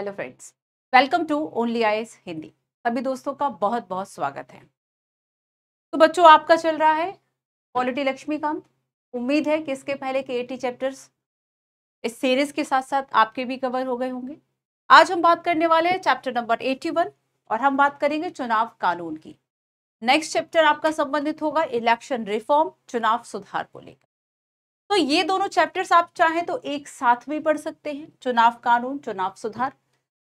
hello friends welcome to only I Hindi सभी दोस्तों का बहुत बहुत स्वागत है तो बच्चों आपका चल रहा है क्वालिटी काम उम्मीद है कि इसके पहले के एटी चैप्टर्स इस सीरीज के साथ साथ आपके भी कवर हो गए होंगे आज हम बात करने वाले हैं चैप्टर नंबर एटी वन और हम बात करेंगे चुनाव कानून की नेक्स्ट चैप्टर आपका संबंधित होगा इलेक्शन रिफॉर्म चुनाव सुधार को लेकर तो ये दोनों चैप्टर्स आप चाहें तो एक साथ भी पढ़ सकते हैं चुनाव कानून चुनाव सुधार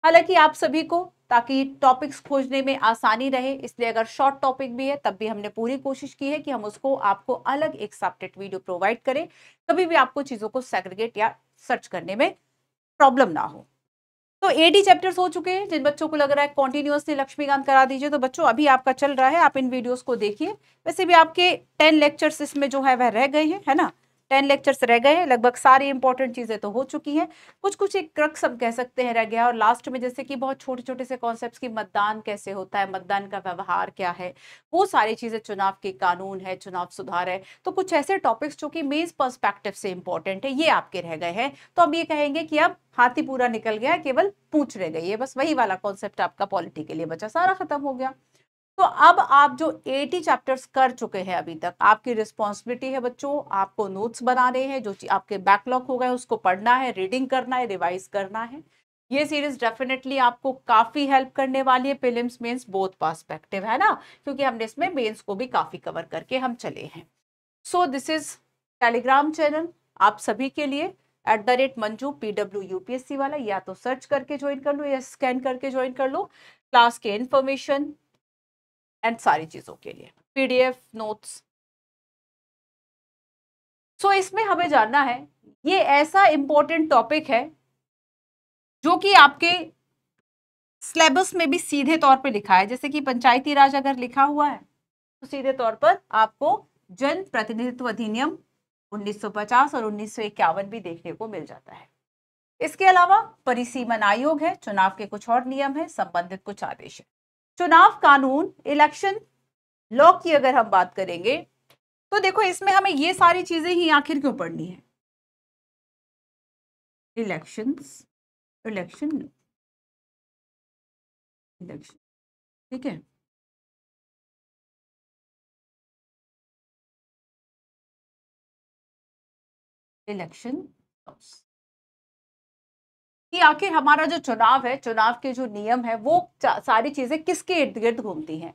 हालांकि आप सभी को ताकि टॉपिक्स खोजने में आसानी रहे इसलिए अगर शॉर्ट टॉपिक भी है तब भी हमने पूरी कोशिश की है कि हम उसको आपको अलग एक सब्जेक्ट वीडियो प्रोवाइड करें कभी भी आपको चीज़ों को सेग्रीगेट या सर्च करने में प्रॉब्लम ना हो तो एडी चैप्टर्स हो चुके हैं जिन बच्चों को लग रहा है कॉन्टिन्यूसली लक्ष्मीकांत करा दीजिए तो बच्चों अभी आपका चल रहा है आप इन वीडियोस को देखिए वैसे भी आपके टेन लेक्चर्स इसमें जो है वह रह गए हैं है ना टेन लेक्चर्स रह गए हैं लगभग सारी इंपॉर्टेंट चीज़ें तो हो चुकी हैं कुछ कुछ एक क्रक्स हम कह सकते हैं रह गया और लास्ट में जैसे कि बहुत छोटे छोटे से कॉन्सेप्ट की मतदान कैसे होता है मतदान का व्यवहार क्या है वो सारी चीज़ें चुनाव के कानून है चुनाव सुधार है तो कुछ ऐसे टॉपिक्स जो कि मेज पर्सपेक्टिव से इंपॉर्टेंट है ये आपके रह गए हैं तो अब ये कहेंगे कि अब हाथी पूरा निकल गया केवल पूछ रह गई है बस वही वाला कॉन्सेप्ट आपका पॉलिटी के लिए बचा सारा खत्म हो गया तो अब आप जो 80 चैप्टर्स कर चुके हैं अभी तक आपकी रिस्पॉन्सिबिलिटी है बच्चों आपको नोट्स बनाने हैं जो आपके बैकलॉग हो गए उसको पढ़ना है रीडिंग करना है रिवाइज करना है ये सीरीज डेफिनेटली आपको काफ़ी हेल्प करने वाली है फिल्म मेंस बोथ पर्सपेक्टिव है ना क्योंकि हमने इसमें मेन्स को भी काफ़ी कवर करके हम चले हैं so this is Telegram channel आप सभी के लिए at the rate Manju P W वाला या तो सर्च करके ज्वाइन कर लो या स्कैन करके ज्वाइन कर लो क्लास के इन्फॉर्मेशन एंड सारी चीज़ों के लिए पीडीएफ नोट्स सो इसमें हमें जानना है ये ऐसा इंपॉर्टेंट टॉपिक है जो कि आपके सिलेबस में भी सीधे तौर पे लिखा है जैसे कि पंचायती राज अगर लिखा हुआ है तो सीधे तौर पर आपको जन प्रतिनिधित्व अधिनियम 1950 और उन्नीस भी देखने को मिल जाता है इसके अलावा परिसीमन आयोग है चुनाव के कुछ और नियम है संबंधित कुछ आदेश है चुनाव कानून इलेक्शन लॉ की अगर हम बात करेंगे तो देखो इसमें हमें ये सारी चीजें ही आखिर क्यों पढ़नी है इलेक्शंस इलेक्शन इलेक्शन ठीक है इलेक्शन कि आखिर हमारा जो चुनाव है चुनाव के जो नियम है वो सारी चीजें किसके इर्द गिर्द घूमती हैं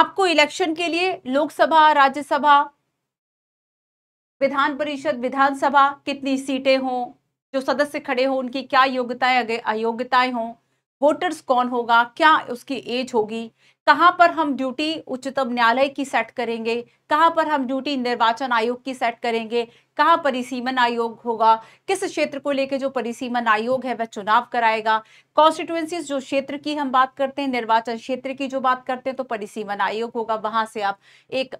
आपको इलेक्शन के लिए लोकसभा राज्यसभा विधान परिषद विधानसभा कितनी सीटें हों जो सदस्य खड़े हों उनकी क्या योग्यताएं अयोग्यताएं हों वोटर्स कौन होगा क्या उसकी एज होगी कहाँ पर हम ड्यूटी उच्चतम न्यायालय की सेट करेंगे कहाँ पर हम ड्यूटी निर्वाचन आयोग की सेट करेंगे कहाँ परिसीमन आयोग होगा किस क्षेत्र को लेकर जो परिसीमन आयोग है वह चुनाव कराएगा कॉन्स्टिट्यूएंसीज जो क्षेत्र की हम बात करते हैं निर्वाचन क्षेत्र की जो बात करते हैं तो परिसीमन आयोग होगा वहां से आप एक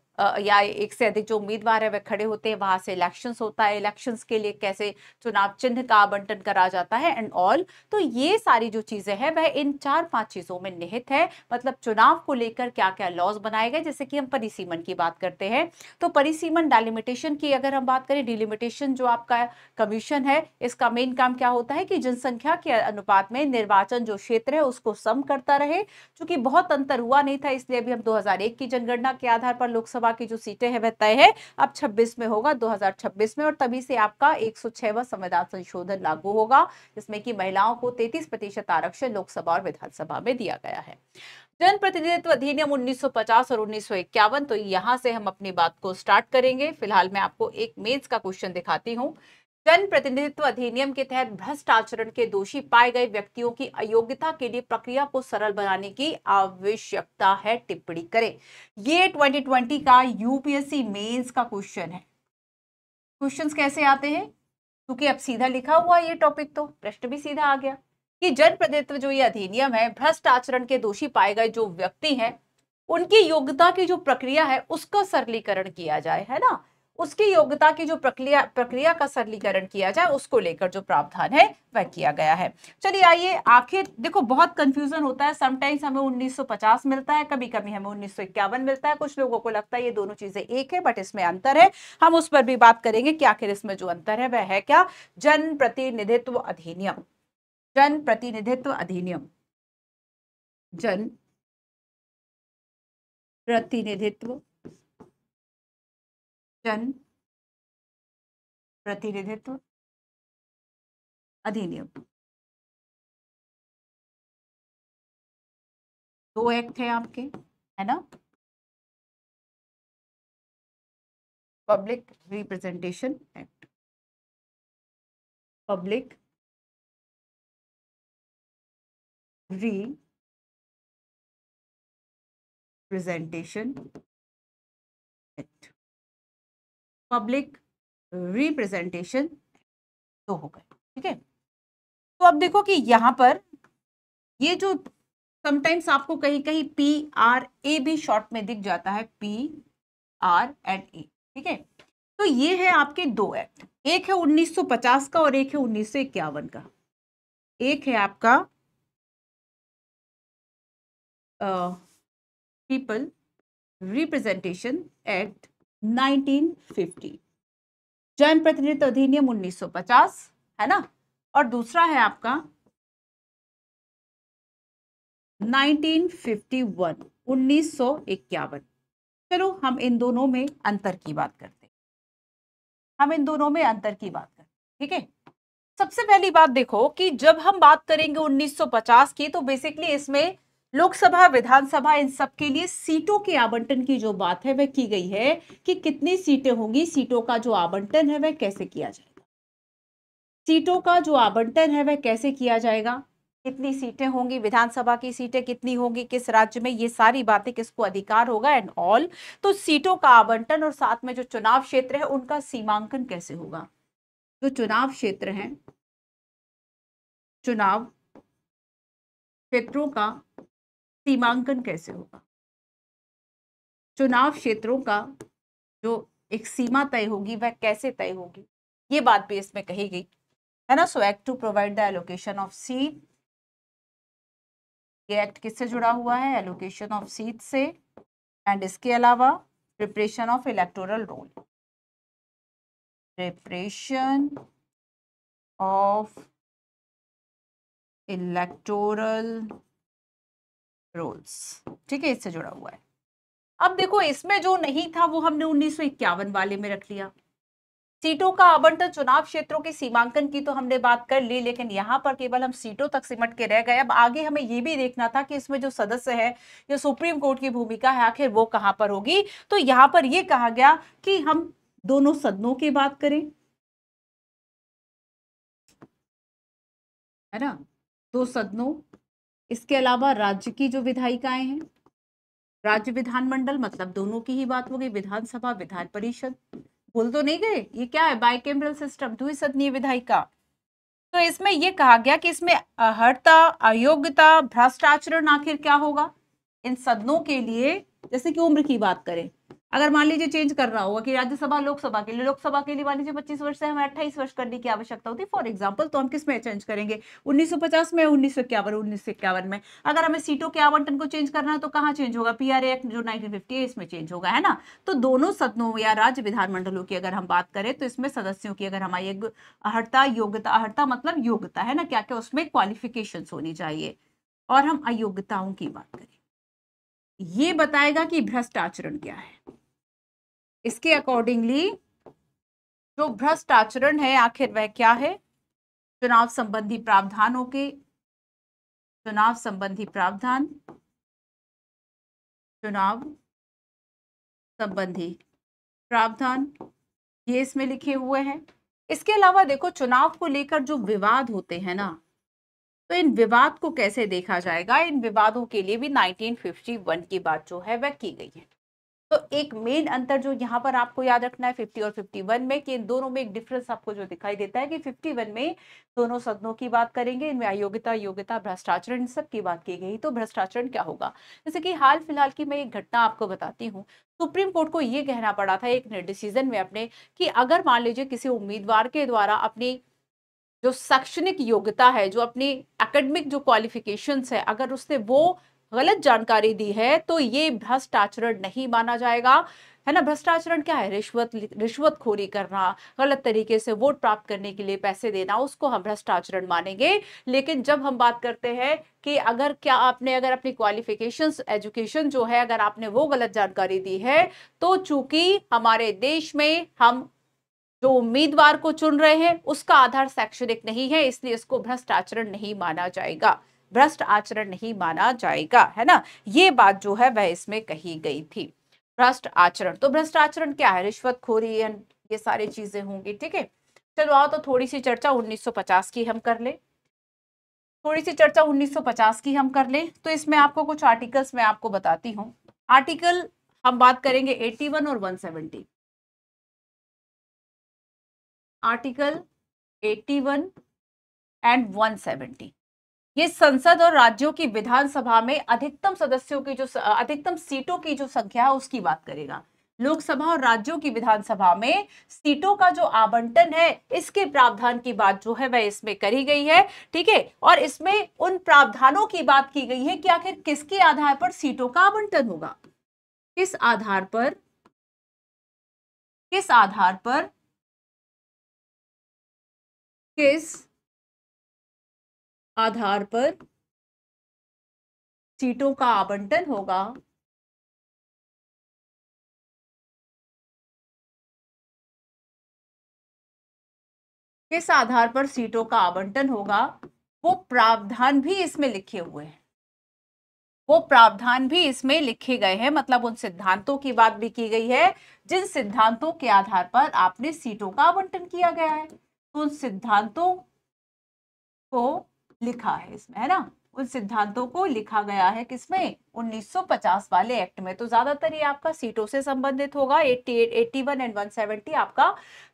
या एक से अधिक जो उम्मीदवार है वह खड़े होते हैं वहां से इलेक्शंस होता है इलेक्शंस के लिए कैसे चुनाव चिन्ह का आवंटन करा जाता है एंड ऑल तो ये सारी जो चीजें हैं वह इन चार पांच चीजों में निहित है मतलब चुनाव को लेकर क्या क्या लॉज बनाए गए जैसे कि हम परिसीमन की बात करते हैं तो परिसीमन डेलिमिटेशन की अगर हम बात करें डिलिमिटेशन जो आपका कमीशन है इसका मेन काम क्या होता है कि जनसंख्या के अनुपात में निर्वाचन जो क्षेत्र है उसको सम करता रहे क्योंकि बहुत अंतर हुआ नहीं था इसलिए अभी हम 2001 की जनगणना के आधार पर लोकसभा की जो सीटें हैं वह तय है अब 26 में होगा 2026 में और तभी से आपका 106वां संविधान संशोधन लागू होगा जिसमें की महिलाओं को तैतीस आरक्षण लोकसभा और विधानसभा में दिया गया है जनप्रतिनिधित्व अधिनियम 1950 और 1951 तो यहां से हम अपनी बात को स्टार्ट करेंगे फिलहाल मैं आपको एक मेंस का क्वेश्चन दिखाती हूं जन प्रतिनिधित्व अधिनियम के तहत भ्रष्ट आचरण के दोषी पाए गए व्यक्तियों की अयोग्यता के लिए प्रक्रिया को सरल बनाने की आवश्यकता है टिप्पणी करें ये 2020 का यूपीएससी मेंस का क्वेश्चन है क्वेश्चंस कैसे आते हैं क्योंकि अब सीधा लिखा हुआ ये टॉपिक तो प्रश्न भी सीधा आ गया कि जन प्रतिनिधित्व जो ये अधिनियम है भ्रष्ट आचरण के दोषी पाए गए जो व्यक्ति है उनकी योग्यता की जो प्रक्रिया है उसका सरलीकरण किया जाए है ना उसकी योग्यता की जो प्रक्रिया प्रक्रिया का सरलीकरण किया जाए उसको लेकर जो प्रावधान है वह किया गया है चलिए आइए आखिर देखो बहुत कंफ्यूजन होता है समटाइम्स हमें 1950 मिलता है कभी कभी हमें उन्नीस मिलता है कुछ लोगों को लगता है ये दोनों चीजें एक है बट इसमें अंतर है हम उस पर भी बात करेंगे कि आखिर इसमें जो अंतर है वह है क्या जन प्रतिनिधित्व अधिनियम जन प्रतिनिधित्व अधिनियम जन प्रतिनिधित्व जन प्रतिनिधित्व अधिनियम दो एक्ट है आपके है ना public representation act public representation public representation दो हो गए ठीक है तो अब देखो कि यहाँ पर ये जो समटाइम्स आपको कहीं कहीं पी आर ए भी शॉर्ट में दिख जाता है पी आर एंड ए ठीक है तो ये है आपके दो एक्ट एक है 1950 का और एक है उन्नीस का एक है आपका पीपल रिप्रेजेंटेशन एक्ट 1950 जन प्रतिनिधित्व अधिनियम 1950 है ना और दूसरा है आपका 1951 1951 चलो हम इन दोनों में अंतर की बात करते हैं हम इन दोनों में अंतर की बात करते हैं ठीक है सबसे पहली बात देखो कि जब हम बात करेंगे 1950 की तो बेसिकली इसमें लोकसभा विधानसभा इन सब के लिए सीटों के आवंटन की जो बात है वह की गई है कि कितनी सीटें होंगी सीटों का जो आवंटन है वह कैसे किया जाएगा सीटों का जो आवंटन है वह कैसे किया जाएगा कितनी सीटें होंगी विधानसभा की सीटें कितनी होंगी किस राज्य में ये सारी बातें किसको अधिकार होगा एंड ऑल तो सीटों का आवंटन और साथ में जो चुनाव क्षेत्र है उनका सीमांकन कैसे होगा जो चुनाव क्षेत्र हैं चुनाव क्षेत्रों का सीमांकन कैसे होगा चुनाव क्षेत्रों का जो एक सीमा तय होगी वह कैसे तय होगी ये बात भी इसमें कही गई है ना so act to provide the allocation of seat ये एक्ट किससे जुड़ा हुआ है एलोकेशन ऑफ सीट से एंड इसके अलावा preparation of electoral roll preparation of electoral rolls ठीक है इससे जुड़ा हुआ है अब देखो इसमें जो नहीं था वो हमने उन्नीस वाले में रख लिया सीटों का आवंटन चुनाव क्षेत्रों के सीमांकन की तो हमने बात कर ली लेकिन यहाँ पर केवल हम सीटों तक सिमट के रह गए अब आगे हमें ये भी देखना था कि इसमें जो सदस्य है जो सुप्रीम कोर्ट की भूमिका है आखिर वो कहाँ पर होगी तो यहाँ पर ये कहा गया कि हम दोनों सदनों की बात करें है ना दो सदनों इसके अलावा राज्य की जो विधायिकाएं हैं राज्य विधानमंडल मतलब दोनों की ही बात हो गई विधानसभा विधान परिषद भूल तो नहीं गए ये क्या है बाइकेमरल सिस्टम द्विसदनीय विधायिका तो इसमें यह कहा गया कि इसमें अहर्ता अयोग्यता भ्रष्टाचरण आखिर क्या होगा इन सदनों के लिए जैसे कि उम्र की बात करें अगर मान लीजिए चेंज करना होगा कि राज्यसभा लोकसभा के लिए लोकसभा के लिए मान लीजिए पच्चीस वर्ष से हमें अट्ठाईस वर्ष करने की आवश्यकता होती है फॉर एग्जाम्पल तो हम किस में चेंज करेंगे 1950 में उन्नीस सौ इक्यावन उन्नीस में अगर हमें सीटों के आवंटन को चेंज करना है तो कहाँ चेंज होगा पी आर एक्ट जो नाइनटीन है इसमें चेंज होगा है ना तो दोनों सदनों या राज्य विधानमंडलों की अगर हम बात करें तो इसमें सदस्यों की अगर हमारी अहर्ता योग्यता अहर्ता मतलब योग्यता है ना क्या क्या उसमें क्वालिफिकेशन होनी चाहिए और हम अयोग्यताओं की बात करें ये बताएगा कि भ्रष्ट आचरण क्या है इसके अकॉर्डिंगली जो भ्रष्ट आचरण है आखिर वह क्या है चुनाव संबंधी प्रावधानों के चुनाव संबंधी प्रावधान चुनाव संबंधी प्रावधान ये इसमें लिखे हुए हैं इसके अलावा देखो चुनाव को लेकर जो विवाद होते हैं ना तो इन विवाद को कैसे देखा जाएगा इन विवादों के लिए भी 1951 की बात जो है वह की गई है तो एक मेन अंतर जो यहाँ पर आपको याद रखना है 50 और 51 में कि इन दोनों में एक डिफरेंस आपको जो दिखाई देता है कि 51 में दोनों सदनों की बात करेंगे इनमें अयोग्यता योग्यता भ्रष्टाचार इन सब की बात की गई तो भ्रष्टाचरण क्या होगा जैसे कि हाल फिलहाल की मैं एक घटना आपको बताती हूँ सुप्रीम कोर्ट को ये कहना पड़ा था एक डिसीजन में अपने की अगर मान लीजिए किसी उम्मीदवार के द्वारा अपनी जो शैक्षणिक योग्यता है जो अपनी एकेडमिक जो क्वालिफिकेशंस है अगर उसने वो गलत जानकारी दी है तो ये भ्रष्टाचरण नहीं माना जाएगा है ना भ्रष्टाचरण क्या है रिश्वत रिश्वतखोरी करना गलत तरीके से वोट प्राप्त करने के लिए पैसे देना उसको हम भ्रष्टाचरण मानेंगे लेकिन जब हम बात करते हैं कि अगर क्या आपने अगर अपनी क्वालिफिकेशंस एजुकेशन जो है अगर आपने वो गलत जानकारी दी है तो चूंकि हमारे देश में हम जो उम्मीदवार को चुन रहे हैं उसका आधार शैक्षणिक नहीं है इसलिए इसको भ्रष्टाचरण नहीं माना जाएगा भ्रष्ट आचरण नहीं माना जाएगा है ना ये बात जो है वह इसमें कही गई थी भ्रष्ट आचरण तो भ्रष्ट आचरण क्या है रिश्वतखोरी ये सारी चीजें होंगी ठीक है चलो आओ तो थोड़ी सी चर्चा 1950 की हम कर ले थोड़ी सी चर्चा 1950 की हम कर ले तो इसमें आपको कुछ आर्टिकल्स मैं आपको बताती हूँ आर्टिकल हम बात करेंगे 81 और 170 आर्टिकल 81 एंड 170 ये संसद और राज्यों की विधानसभा में अधिकतम सदस्यों की जो अधिकतम सीटों की जो संख्या है उसकी बात करेगा लोकसभा और राज्यों की विधानसभा में सीटों का जो आवंटन है इसके प्रावधान की बात जो है वह इसमें करी गई है ठीक है और इसमें उन प्रावधानों की बात की गई है कि आखिर किसके आधार पर सीटों का आवंटन होगा किस आधार पर किस आधार पर किस आधार पर सीटों का आवंटन होगा किस आधार पर सीटों का आवंटन होगा वो प्रावधान भी इसमें लिखे हुए हैं वो प्रावधान भी इसमें लिखे गए हैं मतलब उन सिद्धांतों की बात भी की गई है जिन सिद्धांतों के आधार पर आपने सीटों का आवंटन किया गया है तो उन सिद्धांतों को लिखा है इसमें है ना उन सिद्धांतों को लिखा गया है किसमें 1950 वाले एक्ट में तो ज्यादातर ये आपका सीटों से संबंधित होगा 88, 81 एंड 170 आपका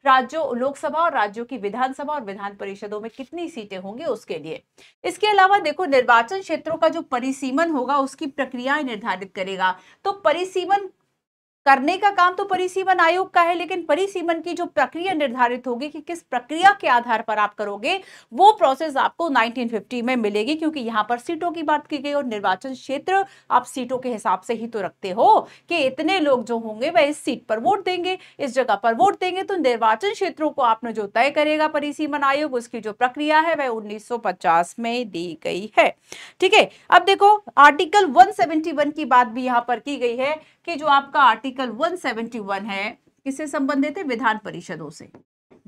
राज्यों लोकसभा और राज्यों की विधानसभा और विधान परिषदों में कितनी सीटें होंगी उसके लिए इसके अलावा देखो निर्वाचन क्षेत्रों का जो परिसीमन होगा उसकी प्रक्रियाएं निर्धारित करेगा तो परिसीमन करने का काम तो परिसीमन आयोग का है लेकिन परिसीमन की जो प्रक्रिया निर्धारित होगी कि किस प्रक्रिया के आधार पर आप करोगे वो प्रोसेस आपको 1950 में मिलेगी क्योंकि यहां पर सीटों की बात की गई और निर्वाचन क्षेत्र आप सीटों के हिसाब से ही तो रखते हो कि इतने लोग जो होंगे वह इस सीट पर वोट देंगे इस जगह पर वोट देंगे तो निर्वाचन क्षेत्रों को आपने जो तय करेगा परिसीमन आयोग उसकी जो प्रक्रिया है वह उन्नीस में दी गई है ठीक है अब देखो आर्टिकल वन की बात भी यहां पर की गई है कि जो आपका आर्टिकल आर्टिकल 171 है किससे संबंधित है विधान परिषदों से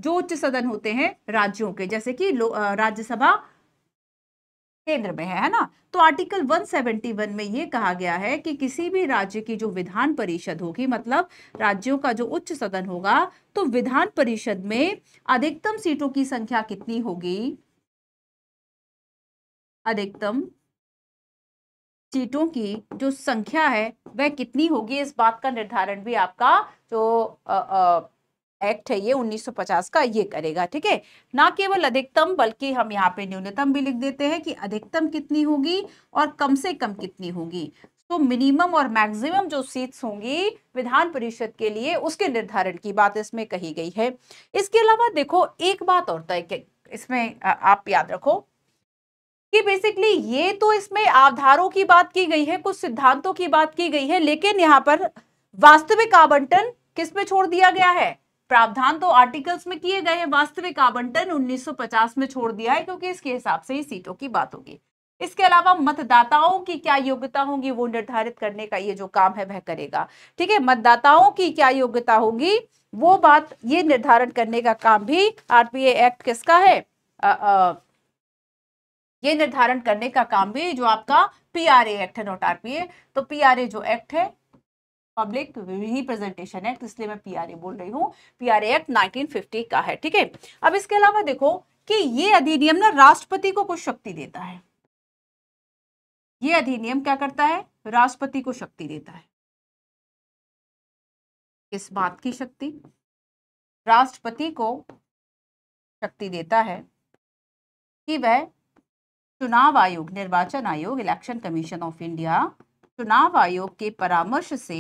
जो उच्च सदन होते हैं राज्यों के जैसे कि राज्यसभा केंद्र में है है ना तो आर्टिकल 171 में यह कहा गया है कि किसी भी राज्य की जो विधान परिषद होगी मतलब राज्यों का जो उच्च सदन होगा तो विधान परिषद में अधिकतम सीटों की संख्या कितनी होगी अधिकतम सीटों की जो संख्या है वह कितनी होगी इस बात का निर्धारण भी आपका जो आ, आ, एक्ट है ये 1950 का ये करेगा ठीक है ना केवल अधिकतम बल्कि हम यहाँ पे न्यूनतम भी लिख देते हैं कि अधिकतम कितनी होगी और कम से कम कितनी होगी तो मिनिमम और मैक्सिमम जो सीट्स होंगी विधान परिषद के लिए उसके निर्धारण की बात इसमें कही गई है इसके अलावा देखो एक बात और तय इसमें आप याद रखो कि बेसिकली ये तो इसमें आधारों की बात की गई है कुछ सिद्धांतों की बात की गई है लेकिन यहाँ पर वास्तविक आवंटन किस पे छोड़ दिया गया है प्रावधान तो आर्टिकल्स में किए गए हैं वास्तविक आवंटन 1950 में छोड़ दिया है क्योंकि इसके हिसाब से ही सीटों की बात होगी इसके अलावा मतदाताओं की क्या योग्यता होगी वो निर्धारित करने का ये जो काम है वह करेगा ठीक है मतदाताओं की क्या योग्यता होगी वो बात ये निर्धारण करने का काम भी आरपीए एक्ट किसका है आ, आ, ये निर्धारण करने का काम भी जो आपका पीआरए एक्ट है नॉट ए तो पीआरए जो एक्ट है पब्लिक रिप्रेजेंटेशन एक्ट इसलिए मैं पीआरए बोल रही हूँ पीआरए एक्ट 1950 का है ठीक है अब इसके अलावा देखो कि ये अधिनियम ना राष्ट्रपति को कुछ शक्ति देता है ये अधिनियम क्या करता है राष्ट्रपति को शक्ति देता है किस बात की शक्ति राष्ट्रपति को शक्ति देता है कि वह चुनाव आयोग निर्वाचन आयोग इलेक्शन कमीशन ऑफ इंडिया चुनाव आयोग के परामर्श से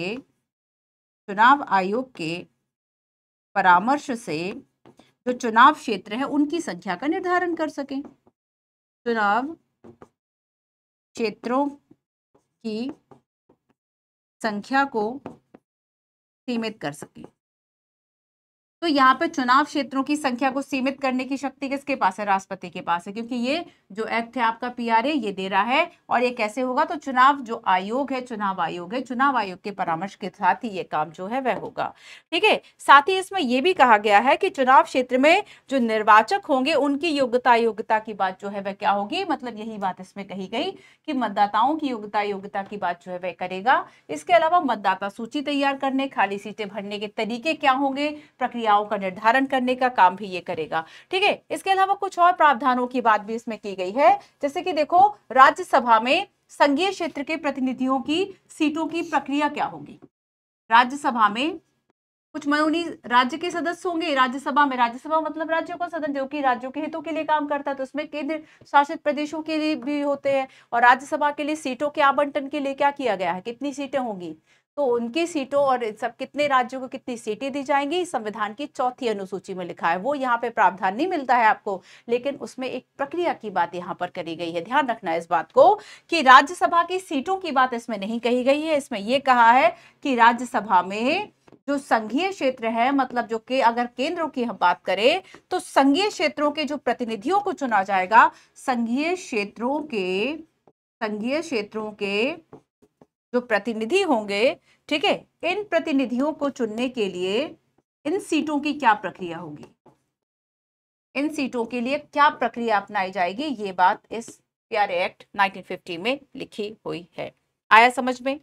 चुनाव आयोग के परामर्श से जो चुनाव क्षेत्र है उनकी संख्या का निर्धारण कर सकें चुनाव क्षेत्रों की संख्या को सीमित कर सकें तो यहाँ पे चुनाव क्षेत्रों की संख्या को सीमित करने की शक्ति किसके पास है राष्ट्रपति के पास है क्योंकि ये जो एक्ट है आपका पीआरए ये दे रहा है और ये कैसे होगा तो चुनाव जो आयोग है चुनाव आयोग है चुनाव आयोग के परामर्श के साथ ही ये काम जो है वह होगा ठीक है साथ ही इसमें यह भी कहा गया है कि चुनाव क्षेत्र में जो निर्वाचक होंगे उनकी योग्यता योग्यता की बात जो है वह क्या होगी मतलब यही बात इसमें कही गई कि मतदाताओं की योग्यता योग्यता की बात जो है वह करेगा इसके अलावा मतदाता सूची तैयार करने खाली सीटें भरने के तरीके क्या होंगे प्रक्रिया क्रियाओं का निर्धारण करने का काम भी ये करेगा ठीक है इसके अलावा कुछ और प्रावधानों की बात भी इसमें की गई है जैसे कि देखो राज्यसभा में संघीय क्षेत्र के प्रतिनिधियों की सीटों की प्रक्रिया क्या होगी राज्यसभा में कुछ मनोनी राज्य के सदस्य होंगे राज्यसभा में राज्यसभा मतलब राज्यों का सदन जो कि राज्यों के हितों के लिए काम करता है तो उसमें केंद्र शासित प्रदेशों के लिए भी होते हैं और राज्यसभा के लिए सीटों के आवंटन के लिए क्या किया गया है कितनी सीटें होंगी तो उनकी सीटों और सब कितने राज्यों को कितनी सीटें दी जाएंगी संविधान की चौथी अनुसूची में लिखा है वो यहाँ पे प्रावधान नहीं मिलता है आपको लेकिन उसमें एक प्रक्रिया की बात यहाँ पर करी गई है ध्यान रखना इस बात को कि राज्यसभा की सीटों की बात इसमें नहीं कही गई है इसमें ये कहा है कि राज्यसभा में जो संघीय क्षेत्र है मतलब जो के, अगर केंद्रों की हम बात करें तो संघीय क्षेत्रों के जो प्रतिनिधियों को चुना जाएगा संघीय क्षेत्रों के संघीय क्षेत्रों के जो प्रतिनिधि होंगे ठीक है इन प्रतिनिधियों को चुनने के लिए इन सीटों की क्या प्रक्रिया होगी इन सीटों के लिए क्या प्रक्रिया अपनाई जाएगी ये बात इस प्यारे एक्ट 1950 में लिखी हुई है आया समझ में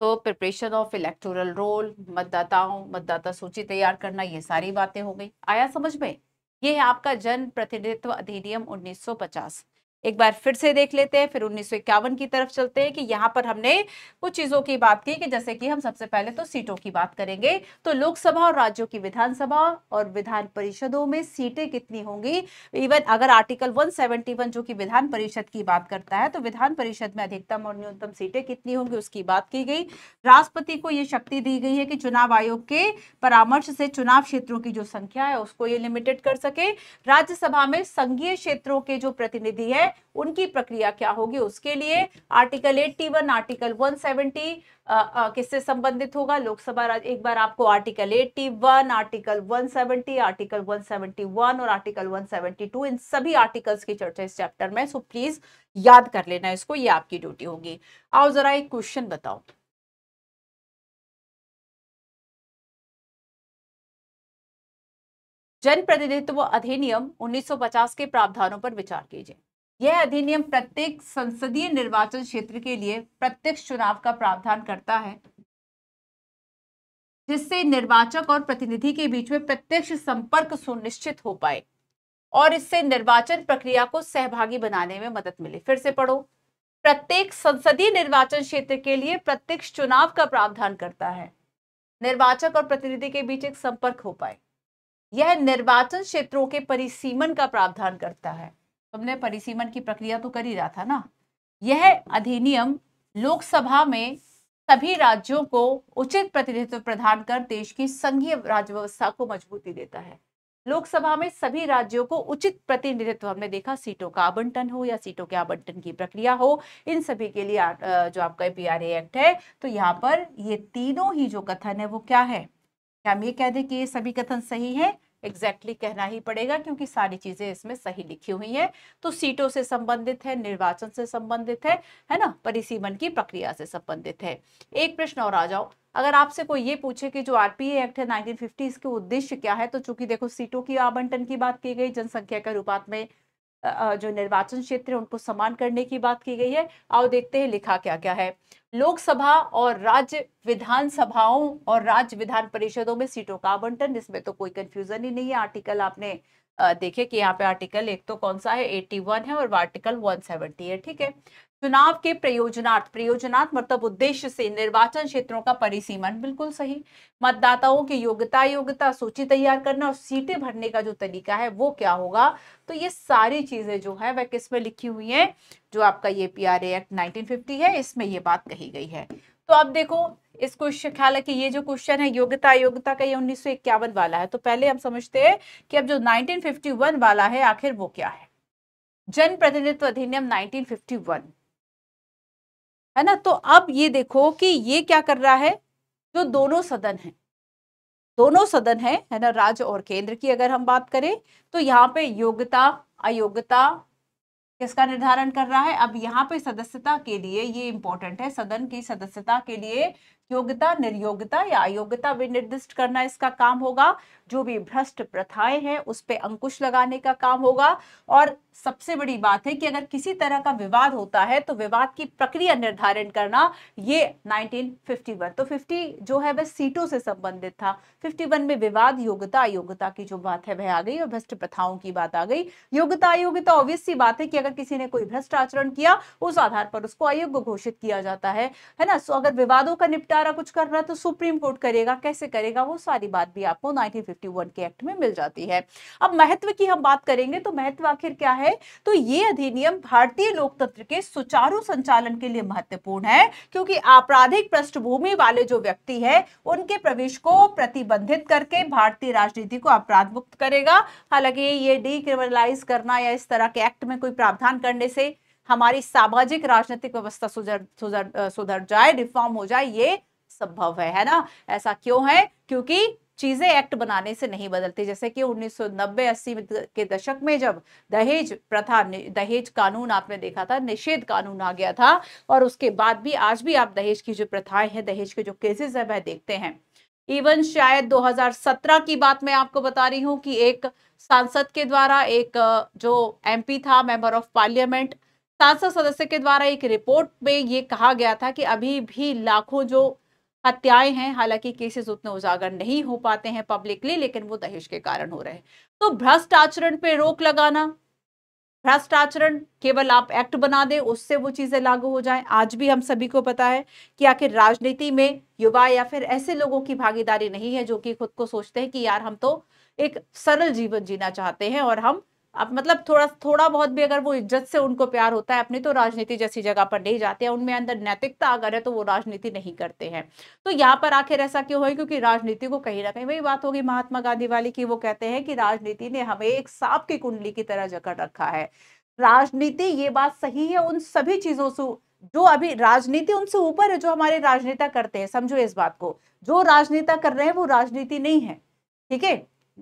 तो प्रिपरेशन ऑफ इलेक्टोरल रोल मतदाताओं मतदाता सूची तैयार करना ये सारी बातें हो गई आया समझ में ये है आपका जन प्रतिनिधित्व अधिनियम 1950 एक बार फिर से देख लेते हैं फिर उन्नीस की तरफ चलते हैं कि यहाँ पर हमने कुछ चीज़ों की बात की कि जैसे कि हम सबसे पहले तो सीटों की बात करेंगे तो लोकसभा और राज्यों की विधानसभा और विधान परिषदों में सीटें कितनी होंगी इवन अगर आर्टिकल 171 जो कि विधान परिषद की बात करता है तो विधान परिषद में अधिकतम और न्यूनतम सीटें कितनी होंगी उसकी बात की गई राष्ट्रपति को ये शक्ति दी गई है कि चुनाव आयोग के परामर्श से चुनाव क्षेत्रों की जो संख्या है उसको ये लिमिटेड कर सके राज्यसभा में संघीय क्षेत्रों के जो प्रतिनिधि है उनकी प्रक्रिया क्या होगी उसके लिए आर्टिकल 81 आर्टिकल 170 आ, आ, किससे संबंधित होगा लोकसभा एक बार आपको आर्टिकल 81 आर्टिकल 170 आर्टिकल 171 और आर्टिकल 172 इन सभी आर्टिकल्स की चर्चा इस चैप्टर में सो प्लीज याद कर लेना इसको ये आपकी ड्यूटी होगी आओ जरा एक क्वेश्चन बताओ जनप्रतिनिधित्व अधिनियम 1950 के प्रावधानों पर विचार कीजिए यह अधिनियम प्रत्येक संसदीय निर्वाचन क्षेत्र के लिए प्रत्यक्ष चुनाव का प्रावधान करता है जिससे निर्वाचक और प्रतिनिधि के बीच में प्रत्यक्ष संपर्क सुनिश्चित हो पाए और इससे निर्वाचन प्रक्रिया को सहभागी बनाने में मदद मिले फिर से पढ़ो प्रत्येक संसदीय निर्वाचन क्षेत्र के लिए प्रत्यक्ष चुनाव का प्रावधान करता है निर्वाचक और प्रतिनिधि के बीच एक संपर्क हो पाए यह निर्वाचन क्षेत्रों के परिसीमन का प्रावधान करता है हमने परिसीमन की प्रक्रिया तो कर ही रहा था ना यह अधिनियम लोकसभा में सभी राज्यों को उचित प्रतिनिधित्व प्रदान कर देश की संघीय राज्य व्यवस्था को मजबूती देता है लोकसभा में सभी राज्यों को उचित प्रतिनिधित्व हमने देखा सीटों का आवंटन हो या सीटों के आवंटन की प्रक्रिया हो इन सभी के लिए जो आपका पी एक्ट है तो यहाँ पर ये तीनों ही जो कथन है वो क्या है क्या हम ये कह दें कि ये सभी कथन सही है एग्जैक्टली exactly कहना ही पड़ेगा क्योंकि सारी चीजें इसमें सही लिखी हुई हैं तो सीटों से संबंधित है निर्वाचन से संबंधित है है ना परिसीमन की प्रक्रिया से संबंधित है एक प्रश्न और आ जाओ अगर आपसे कोई ये पूछे कि जो आरपीए एक्ट है 1950 इसके उद्देश्य क्या है तो चूंकि देखो सीटों की आवंटन की बात की गई जनसंख्या के अनुपात में जो निर्वाचन क्षेत्र है उनको समान करने की बात की गई है आओ देखते हैं लिखा क्या क्या है लोकसभा और राज्य विधानसभाओं और राज्य विधान परिषदों में सीटों का आवंटन इसमें तो कोई कंफ्यूजन ही नहीं है आर्टिकल आपने देखे कि यहाँ पे आर्टिकल एक तो कौन सा है 81 है और आर्टिकल 170 है ठीक है चुनाव के प्रयोजनार्थ प्रयोजनार्थ मतलब उद्देश्य से निर्वाचन क्षेत्रों का परिसीमन बिल्कुल सही मतदाताओं की योग्यता योग्यता सूची तैयार करना और सीटें भरने का जो तरीका है वो क्या होगा तो ये सारी चीजें जो है वह किसमें लिखी हुई है जो आपका ये पी आर एक्ट फिफ्टी है इसमें ये बात कही गई है तो अब देखो इस क्वेश्चन ख्याल है कि ये जो क्वेश्चन है योग्यता योग्यता का ये उन्नीस वाला है तो पहले हम समझते हैं कि अब जो 1951 वाला है आखिर वो क्या है जनप्रतिनिधित्व अधिनियम 1951 है ना तो अब ये देखो कि ये क्या कर रहा है जो दोनों सदन हैं दोनों सदन है है ना राज्य और केंद्र की अगर हम बात करें तो यहाँ पे योग्यता अयोग्यता किसका निर्धारण कर रहा है अब यहाँ पे सदस्यता के लिए ये इंपॉर्टेंट है सदन की सदस्यता के लिए योग्यता निर्योग्यता या अयोग्यता विनिर्दिष्ट करना इसका काम होगा जो भी भ्रष्ट प्रथाएं हैं उस पर अंकुश लगाने का काम होगा और सबसे बड़ी बात है कि अगर किसी तरह का विवाद होता है तो विवाद की प्रक्रिया निर्धारण करना ये 1951 तो 50 जो है वह सीटों से संबंधित था 51 में विवाद योग्यता अयोग्यता की जो बात है वह आ गई और भ्रष्ट प्रथाओं की बात आ गई योग्यता अयोग्यता ऑब्वियस सी बात है कि अगर किसी ने कोई भ्रष्ट आचरण किया उस आधार पर उसको अयोग्य घोषित किया जाता है है ना सो अगर विवादों का निपटा सारा कुछ कर करना तो सुप्रीम कोर्ट करेगा कैसे करेगा वो सारी बात भी आपको 1951 के एक्ट में मिल जाती है अब महत्व की हम बात करेंगे तो महत्व आखिर क्या है तो ये अधिनियम भारतीय लोकतंत्र के सुचारू संचालन के लिए महत्वपूर्ण है क्योंकि आपराधिक पृष्ठभूमि वाले जो व्यक्ति है उनके प्रवेश को प्रतिबंधित करके भारतीय राजनीति को अपराध मुक्त करेगा हालांकि ये डिक्रिमिनलाइज करना या इस तरह के एक्ट में कोई प्रावधान करने से हमारी सामाजिक राजनीतिक व्यवस्था सुधर सुधर सुधर जाए रिफॉर्म हो जाए ये संभव है है ना ऐसा क्यों है क्योंकि चीजें एक्ट बनाने से नहीं बदलती जैसे कि 1990-80 के दशक में जब दहेज प्रथा दहेज कानून आपने देखा था निषेध कानून आ गया था और उसके बाद भी आज भी आप दहेज की जो प्रथाएं हैं दहेज के जो केसेस है वह देखते हैं इवन शायद 2017 की बात मैं आपको बता रही हूँ कि एक सांसद के द्वारा एक जो एम था मेंबर ऑफ पार्लियामेंट सांसद सदस्य के द्वारा एक रिपोर्ट में ये कहा गया था कि अभी भी लाखों जो हत्याएं हैं हालांकि केसेस उतने उजागर नहीं हो पाते हैं पब्लिकली लेकिन वो दहेज के कारण हो रहे हैं तो भ्रष्ट आचरण पे रोक लगाना भ्रष्ट आचरण केवल आप एक्ट बना दें उससे वो चीज़ें लागू हो जाएं आज भी हम सभी को पता है कि आखिर राजनीति में युवा या फिर ऐसे लोगों की भागीदारी नहीं है जो कि खुद को सोचते हैं कि यार हम तो एक सरल जीवन जीना चाहते हैं और हम अब मतलब थोड़ा थोड़ा बहुत भी अगर वो इज्जत से उनको प्यार होता है अपनी तो राजनीति जैसी जगह पर नहीं जाते हैं उनमें अंदर नैतिकता अगर है तो वो राजनीति नहीं करते हैं तो यहाँ पर आखिर ऐसा क्यों है क्योंकि राजनीति को कहीं ना कहीं वही बात होगी महात्मा गांधी वाली की वो कहते हैं कि राजनीति ने हमें एक सांप की कुंडली की तरह जकड़ रखा है राजनीति ये बात सही है उन सभी चीजों से जो अभी राजनीति उनसे ऊपर है जो हमारे राजनेता करते हैं समझो इस बात को जो राजनेता कर रहे हैं वो राजनीति नहीं है ठीक है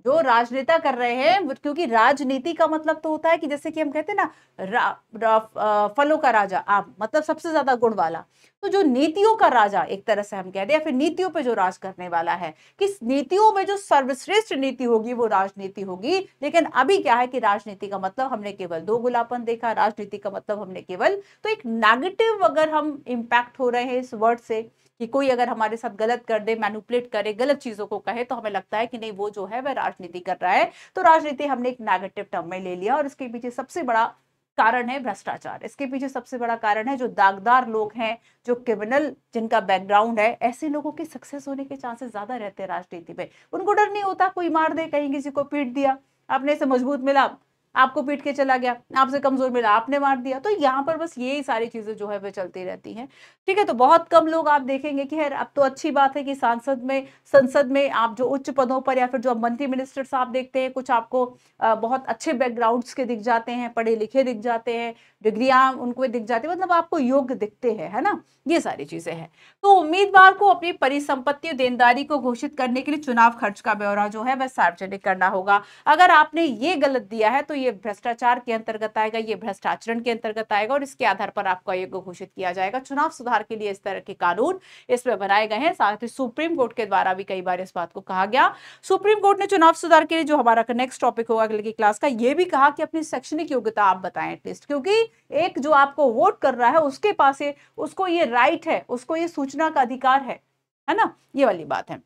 जो राजनेता कर रहे हैं क्योंकि राजनीति का मतलब तो होता है कि जैसे कि हम कहते हैं ना रा, रा, फलों का राजा आप मतलब सबसे ज्यादा गुण वाला तो जो नीतियों का राजा एक तरह से हम कह दें या फिर नीतियों पे जो राज करने वाला है किस नीतियों में जो सर्वश्रेष्ठ नीति होगी वो राजनीति होगी लेकिन अभी क्या है कि राजनीति का मतलब हमने केवल दो गुलापन देखा राजनीति का मतलब हमने केवल तो एक नेगेटिव अगर हम इम्पैक्ट हो रहे हैं इस वर्ड से कि कोई अगर हमारे साथ गलत कर दे मैनुपलेट करे गलत चीजों को कहे तो हमें लगता है कि नहीं वो जो है वह राजनीति कर रहा है तो राजनीति हमने एक नेगेटिव टर्म में ले लिया और इसके पीछे सबसे बड़ा कारण है भ्रष्टाचार इसके पीछे सबसे बड़ा कारण है जो दागदार लोग हैं जो क्रिमिनल जिनका बैकग्राउंड है ऐसे लोगों के सक्सेस होने के चांसेस ज्यादा रहते हैं राजनीति में उनको डर नहीं होता कोई मार दे कहीं किसी को पीट दिया अपने से मजबूत मिला आपको पीट के चला गया आपसे कमजोर मिला आपने मार दिया तो यहाँ पर बस यही सारी चीजें जो है वह चलती रहती हैं ठीक है तो बहुत कम लोग आप देखेंगे कि है अब तो अच्छी बात है कि सांसद में संसद में आप जो उच्च पदों पर या फिर जो मंत्री मिनिस्टर्स आप देखते हैं कुछ आपको बहुत अच्छे बैकग्राउंड्स के दिख जाते हैं पढ़े लिखे दिख जाते हैं डिग्रियां उनको दिख जाती है मतलब आपको योग्य दिखते हैं है ना ये सारी चीज़ें हैं तो उम्मीदवार को अपनी परिसंपत्ति देनदारी को घोषित करने के लिए चुनाव खर्च का ब्यौरा जो है वह सार्वजनिक करना होगा अगर आपने ये गलत दिया है तो ये भ्रष्टाचार के अंतर्गत आएगा ये भ्रष्टाचरण के अंतर्गत आएगा और इसके आधार पर आपको आयोग घोषित किया जाएगा चुनाव सुधार के लिए इस तरह के कानून इसमें बनाए गए हैं साथ ही सुप्रीम कोर्ट के द्वारा भी कई बार इस बात को कहा गया सुप्रीम कोर्ट ने चुनाव सुधार के लिए जो हमारा नेक्स्ट टॉपिक होगा अगले की क्लास का ये भी कहा कि अपनी शैक्षणिक योग्यता आप बताएं एटलीस्ट क्योंकि एक जो आपको वोट कर रहा है उसके पास उसको ये राइट है उसको ये सूचना का अधिकार है है ना ये वाली बात है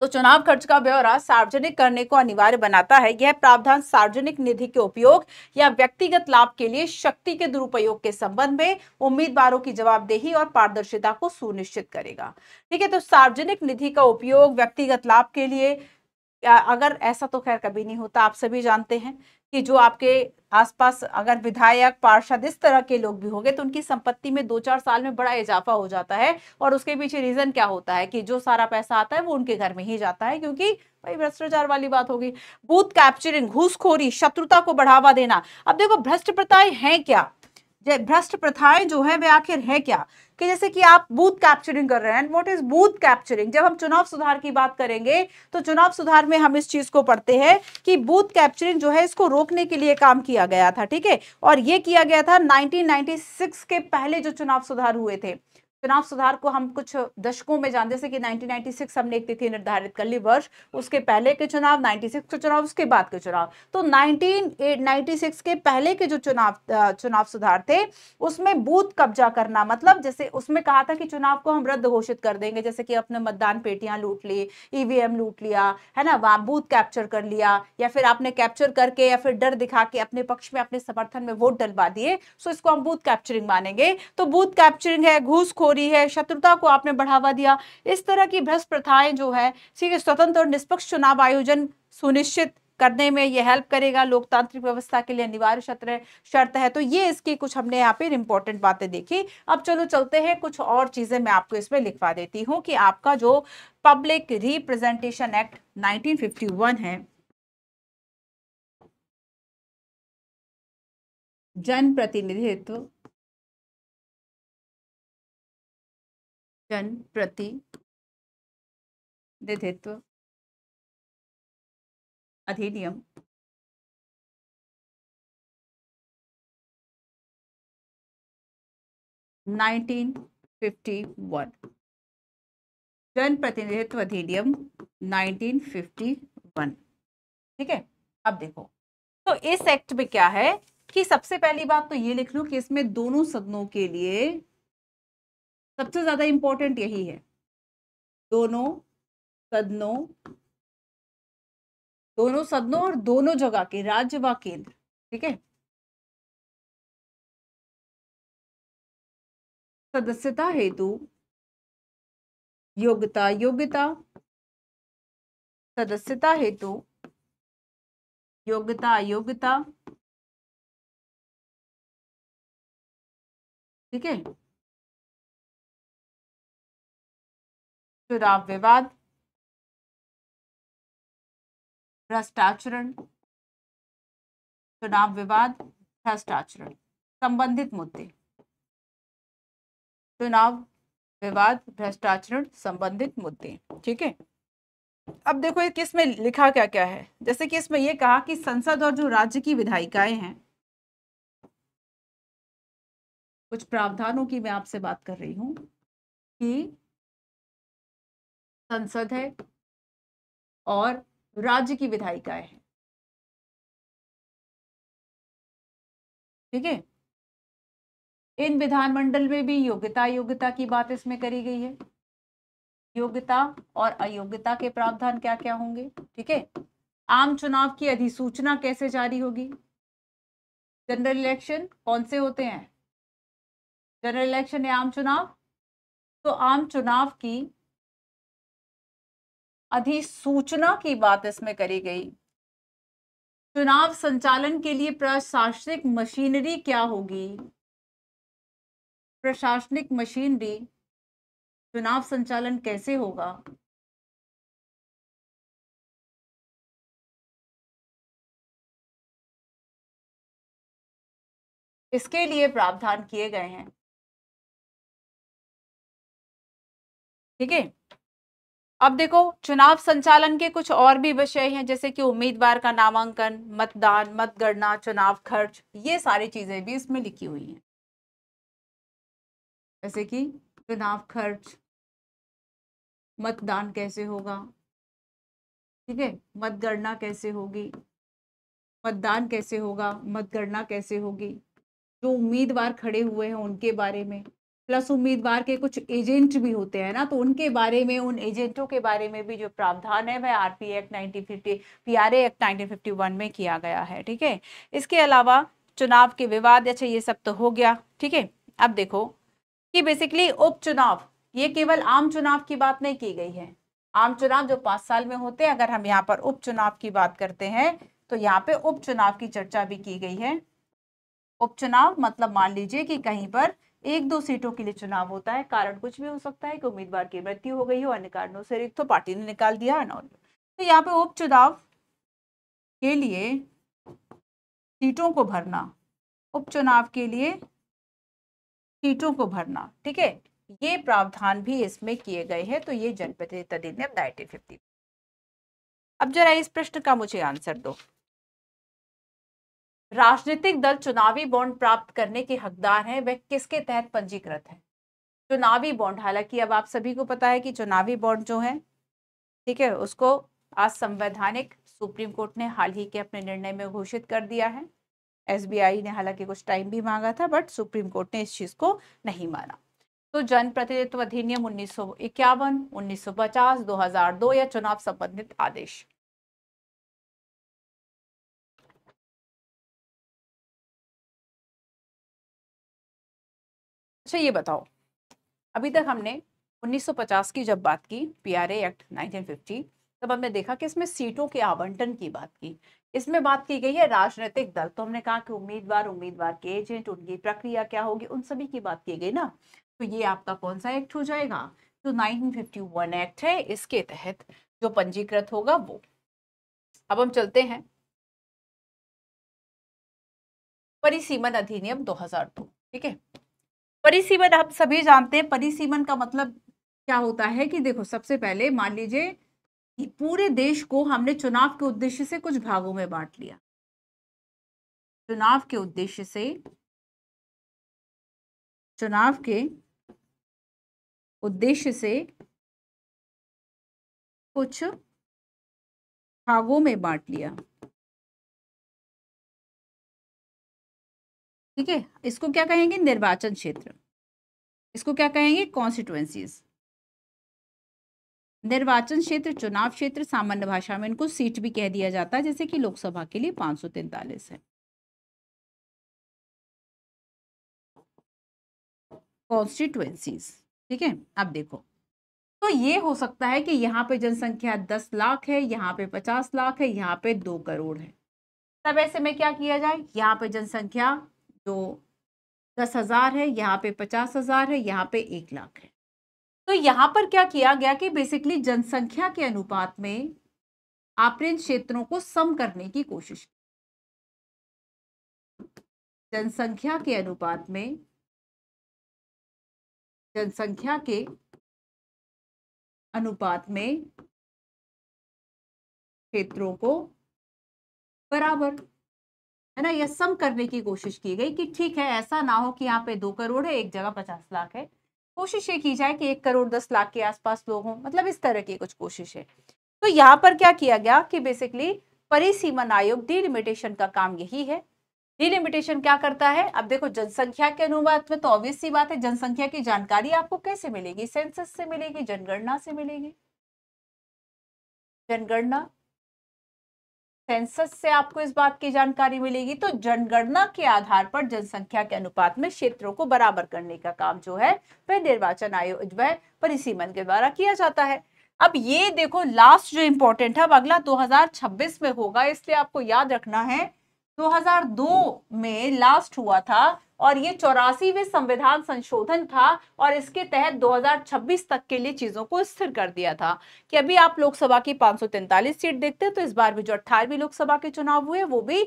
तो चुनाव खर्च का ब्यौरा सार्वजनिक करने को अनिवार्य बनाता है यह प्रावधान सार्वजनिक निधि के उपयोग या व्यक्तिगत लाभ के लिए शक्ति के दुरुपयोग के संबंध में उम्मीदवारों की जवाबदेही और पारदर्शिता को सुनिश्चित करेगा ठीक है तो सार्वजनिक निधि का उपयोग व्यक्तिगत लाभ के लिए अगर ऐसा तो खैर कभी नहीं होता आप सभी जानते हैं कि जो आपके आसपास अगर विधायक पार्षद इस तरह के लोग भी होंगे तो उनकी संपत्ति में दो चार साल में बड़ा इजाफा हो जाता है और उसके पीछे रीजन क्या होता है कि जो सारा पैसा आता है वो उनके घर में ही जाता है क्योंकि भाई भ्रष्टाचार वाली बात होगी बूथ कैप्चरिंग घूसखोरी शत्रुता को बढ़ावा देना अब देखो भ्रष्ट प्रथाएं हैं क्या भ्रष्ट प्रथाएं जो है वे आखिर है क्या कि जैसे कि आप बूथ कैप्चरिंग कर रहे हैं व्हाट इज बूथ कैप्चरिंग जब हम चुनाव सुधार की बात करेंगे तो चुनाव सुधार में हम इस चीज को पढ़ते हैं कि बूथ कैप्चरिंग जो है इसको रोकने के लिए काम किया गया था ठीक है और ये किया गया था नाइनटीन के पहले जो चुनाव सुधार हुए थे चुनाव सुधार को हम कुछ दशकों में जानते जैसे कि 1996 हमने एक तिथि निर्धारित कर ली वर्ष उसके पहले के चुनाव 96 के चुनाव उसके बाद के चुनाव तो 1996 के पहले के जो चुनाव चुनाव सुधार थे उसमें बूथ कब्जा करना मतलब जैसे उसमें कहा था कि चुनाव को हम रद्द घोषित कर देंगे जैसे कि अपने मतदान पेटियां लूट ली ईवीएम लूट लिया है ना वहां बूथ कैप्चर कर लिया या फिर आपने कैप्चर करके या फिर डर दिखा के अपने पक्ष में अपने समर्थन में वोट डलवा दिए सो इसको हम बूथ कैप्चरिंग मानेंगे तो बूथ कैप्चरिंग है घूस हो रही है शत्रुता को आपने बढ़ावा दिया इस तरह की भ्रष्ट प्रथाएं जो है ठीक है स्वतंत्र और निष्पक्ष चुनाव आयोजन सुनिश्चित करने में ये हेल्प करेगा लोकतांत्रिक व्यवस्था के लिए अनिवार्य शत्र शर्त है तो ये इसकी कुछ हमने यहाँ पे इम्पोर्टेंट बातें देखी अब चलो चलते हैं कुछ और चीज़ें मैं आपको इसमें लिखवा देती हूँ कि आपका जो पब्लिक रिप्रेजेंटेशन एक्ट 1951 है जनप्रतिनिधित्व जन प्रति प्रतिनिधित्व अधिनियम नाइनटीन फिफ्टी वन जन प्रतिनिधित्व अधिनियम 1951 ठीक है अब देखो तो इस एक्ट में क्या है कि सबसे पहली बात तो ये लिख लू कि इसमें दोनों सदनों के लिए सबसे ज़्यादा इंपॉर्टेंट यही है दोनों सदनों दोनों सदनों और दोनों जगह के राज्य व केंद्र ठीक है सदस्यता हेतु योग्यता योग्यता सदस्यता हेतु योग्यता योग्यता ठीक है चुनाव विवाद भ्रष्टाचरण चुनाव विवाद भ्रष्टाचरण संबंधित मुद्दे चुनाव विवाद भ्रष्टाचरण संबंधित मुद्दे ठीक है अब देखो ये किस में लिखा क्या क्या है जैसे कि इसमें ये कहा कि संसद और जो राज्य की विधायिकाएं हैं कुछ प्रावधानों की मैं आपसे बात कर रही हूं कि संसद है और राज्य की विधायिकाएं हैं ठीक है इन विधानमंडल में भी योग्यता योग्यता की बात इसमें करी गई है योग्यता और अयोग्यता के प्रावधान क्या क्या होंगे ठीक है आम चुनाव की अधिसूचना कैसे जारी होगी जनरल इलेक्शन कौन से होते हैं जनरल इलेक्शन या आम चुनाव तो आम चुनाव की अधिसूचना की बात इसमें करी गई चुनाव संचालन के लिए प्रशासनिक मशीनरी क्या होगी प्रशासनिक मशीनरी चुनाव संचालन कैसे होगा इसके लिए प्रावधान किए गए हैं ठीक है अब देखो चुनाव संचालन के कुछ और भी विषय हैं जैसे कि उम्मीदवार का नामांकन मतदान मतगणना चुनाव खर्च ये सारी चीजें भी इसमें लिखी हुई हैं जैसे कि चुनाव खर्च मतदान कैसे होगा ठीक है मतगणना कैसे होगी मतदान कैसे होगा मतगणना कैसे होगी जो उम्मीदवार खड़े हुए हैं उनके बारे में प्लस उम्मीदवार के कुछ एजेंट भी होते हैं ना तो उनके बारे में उन एजेंटों के बारे में भी जो प्रावधान है वह RP act R A act one में किया गया है ठीक है इसके अलावा चुनाव के विवाद अच्छा ये सब तो हो गया ठीक है अब देखो कि बेसिकली उपचुनाव ये केवल आम चुनाव की बात नहीं की गई है आम चुनाव जो पांच साल में होते हैं अगर हम यहाँ पर उपचुनाव की बात करते हैं तो यहाँ पे उपचुनाव की चर्चा भी की गई है उपचुनाव मतलब मान लीजिए कि कहीं पर एक दो सीटों के लिए चुनाव होता है कारण कुछ भी हो सकता है कि उम्मीदवार की मृत्यु हो गई हो अन्य कारणों से रिक्त तो पार्टी ने निकाल दिया तो यहाँ पे उपचुनाव के लिए सीटों को भरना उपचुनाव के लिए सीटों को भरना ठीक है ये प्रावधान भी इसमें किए गए हैं तो ये जनप्रतिनिधि अधिनियम अब जरा इस प्रश्न का मुझे आंसर दो राजनीतिक दल चुनावी बॉन्ड प्राप्त करने के हकदार हैं वह किसके तहत पंजीकृत है चुनावी बॉन्ड हालांकि अब आप सभी को पता है कि चुनावी बॉन्ड जो है ठीक है उसको आज संवैधानिक सुप्रीम कोर्ट ने हाल ही के अपने निर्णय में घोषित कर दिया है एसबीआई ने हालांकि कुछ टाइम भी मांगा था बट सुप्रीम कोर्ट ने इस चीज को नहीं माना तो जनप्रतिनिधित्व अधिनियम उन्नीस सौ इक्यावन उन्नीस सौ पचास दो हजार दो या चुनाव संबंधित आदेश अच्छा ये बताओ अभी तक हमने 1950 की जब बात की पी आर एक्ट 1950 तब हमने देखा कि इसमें सीटों के आवंटन की बात की इसमें बात की गई है राजनीतिक दल तो हमने कहा कि उम्मीदवार उम्मीदवार के एजेंट उनकी प्रक्रिया क्या होगी उन सभी की बात की गई ना तो ये आपका कौन सा एक्ट हो जाएगा तो 1951 एक्ट है इसके तहत जो पंजीकृत होगा वो अब हम चलते हैं परिसीमन अधिनियम दो ठीक है परिसीमन हम सभी जानते हैं परिसीमन का मतलब क्या होता है कि देखो सबसे पहले मान लीजिए पूरे देश को हमने चुनाव के उद्देश्य से कुछ भागों में बांट लिया चुनाव के उद्देश्य से चुनाव के उद्देश्य से कुछ भागों में बांट लिया ठीक है इसको क्या कहेंगे निर्वाचन क्षेत्र इसको क्या कहेंगे कॉन्स्टिट्युएंसीज निर्वाचन क्षेत्र चुनाव क्षेत्र सामान्य भाषा में इनको सीट भी कह दिया जाता है जैसे कि लोकसभा के लिए पांच तैंतालीस है कॉन्स्टिट्युएंसीज ठीक है अब देखो तो ये हो सकता है कि यहाँ पे जनसंख्या दस लाख है यहाँ पे पचास लाख है यहाँ पे दो करोड़ है तब ऐसे में क्या किया जाए यहाँ पे जनसंख्या तो दस हज़ार है यहाँ पे पचास हज़ार है यहाँ पे एक लाख है तो यहाँ पर क्या किया गया कि बेसिकली जनसंख्या के अनुपात में आपने इन क्षेत्रों को सम करने की कोशिश की जनसंख्या के अनुपात में जनसंख्या के अनुपात में क्षेत्रों को बराबर है ना यह सम करने की कोशिश की गई कि ठीक है ऐसा ना हो कि यहाँ पे दो करोड़ है एक जगह पचास लाख है कोशिश ये की जाए कि एक करोड़ दस लाख के आसपास लोग हों मतलब इस तरह की कुछ कोशिश है तो यहाँ पर क्या किया गया कि बेसिकली परिसीमन आयोग डिलिमिटेशन का काम यही है डिलिमिटेशन क्या करता है अब देखो जनसंख्या के अनुवाद में तो ऑब्वियस सी बात है जनसंख्या की जानकारी आपको कैसे मिलेगी सेंसस से मिलेगी जनगणना से मिलेगी जनगणना सेंसस से आपको इस बात की जानकारी मिलेगी तो जनगणना के आधार पर जनसंख्या के अनुपात में क्षेत्रों को बराबर करने का काम जो है वह निर्वाचन आयोग वह परिसीमन के द्वारा किया जाता है अब ये देखो लास्ट जो इम्पोर्टेंट है अब अगला 2026 में होगा इसलिए आपको याद रखना है 2002 में लास्ट हुआ था और ये चौरासीवे संविधान संशोधन था और इसके तहत 2026 तक के लिए चीजों को स्थिर कर दिया था कि अभी आप लोकसभा की 543 सीट देखते हैं तो इस बार भी जो अट्ठारहवीं लोकसभा के चुनाव हुए वो भी